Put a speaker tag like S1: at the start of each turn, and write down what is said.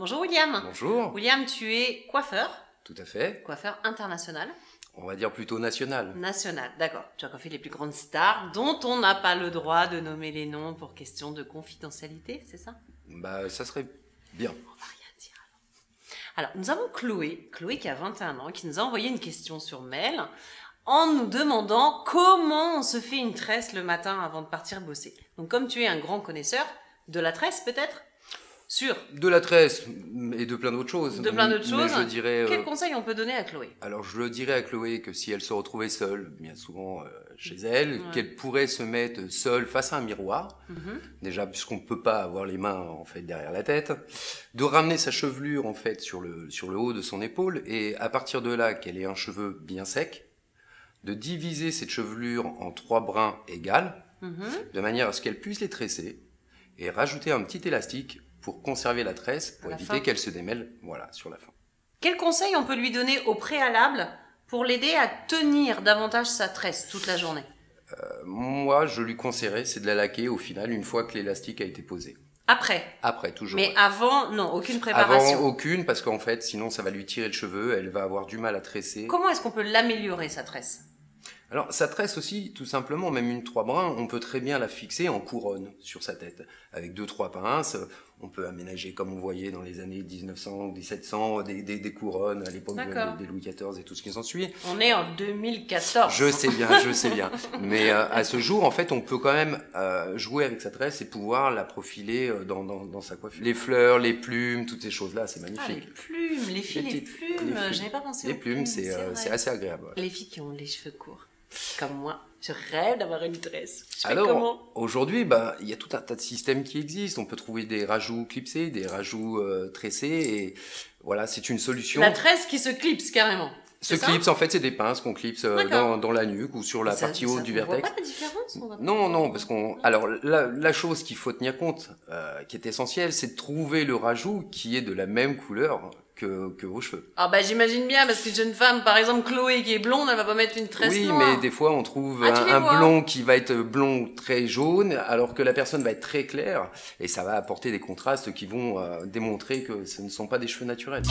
S1: Bonjour William. Bonjour. William, tu es coiffeur. Tout à fait. Coiffeur international.
S2: On va dire plutôt national.
S1: National, d'accord. Tu as coiffé les plus grandes stars dont on n'a pas le droit de nommer les noms pour question de confidentialité, c'est ça
S2: Bah, ça serait bien. On va rien dire
S1: alors. nous avons Chloé, Chloé qui a 21 ans, qui nous a envoyé une question sur mail en nous demandant comment on se fait une tresse le matin avant de partir bosser. Donc, comme tu es un grand connaisseur de la tresse, peut-être
S2: sur De la tresse et de plein d'autres choses. De plein d'autres choses. Je dirais, Quel euh,
S1: conseil on peut donner à Chloé
S2: Alors je le dirais à Chloé que si elle se retrouvait seule, bien souvent euh, chez elle, qu'elle pourrait se mettre seule face à un miroir, mm-hmm. déjà puisqu'on ne peut pas avoir les mains en fait derrière la tête, de ramener sa chevelure en fait sur le, sur le haut de son épaule et à partir de là qu'elle ait un cheveu bien sec, de diviser cette chevelure en trois brins égales, mm-hmm. de manière à ce qu'elle puisse les tresser et rajouter un petit élastique pour conserver la tresse, pour éviter qu'elle se démêle voilà, sur la fin.
S1: Quel conseil on peut lui donner au préalable pour l'aider à tenir davantage sa tresse toute la journée
S2: euh, Moi, je lui conseillerais, c'est de la laquer au final, une fois que l'élastique a été posé. Après Après, toujours. Mais
S1: avant, non, aucune préparation. Avant,
S2: aucune, parce qu'en fait, sinon, ça va lui tirer le cheveu, elle va avoir du mal à tresser. Comment
S1: est-ce qu'on peut l'améliorer, sa tresse
S2: alors, sa tresse aussi, tout simplement, même une trois brins, on peut très bien la fixer en couronne sur sa tête. Avec deux, trois pinces, on peut aménager, comme on voyait dans les années 1900 1700, des, couronnes à l'époque des, Louis XIV et tout ce qui s'en suit.
S1: On est en 2014. Je sais bien, je sais bien. Mais euh,
S2: à ce jour, en fait, on peut quand même euh, jouer avec sa tresse et pouvoir la profiler euh, dans, sa coiffure. Les fleurs, les plumes, toutes ces choses-là, c'est ah, magnifique. les
S1: plumes, les filles, les, plumes, j'avais pas pensé les plumes. c'est assez agréable. Les filles qui ont les cheveux courts. Comme moi. Je rêve d'avoir une tresse. Alors,
S2: aujourd'hui, bah, il y a tout un tas de systèmes qui existent. On peut trouver des rajouts clipsés, des rajouts euh, tressés. Et voilà, c'est une solution. La
S1: tresse qui se clipse carrément. Ce clipse, en fait,
S2: c'est des pinces qu'on clipse euh, dans, la nuque ou sur la partie haute du vertex. Voit pas
S1: la différence on Non,
S2: non, parce qu'on. Alors, la, chose qu'il faut tenir compte, euh, qui est essentielle, c'est de trouver le rajout qui est de la même couleur que, que vos cheveux.
S1: Ah bah j'imagine bien parce que jeune femme, par exemple Chloé qui est blonde, elle va pas mettre une tresse oui, noire. Oui, mais des
S2: fois on trouve ah, un, blond qui va être blond très jaune, alors que la personne va être très claire, et ça va apporter des contrastes qui vont euh, démontrer que ce ne sont pas des cheveux naturels.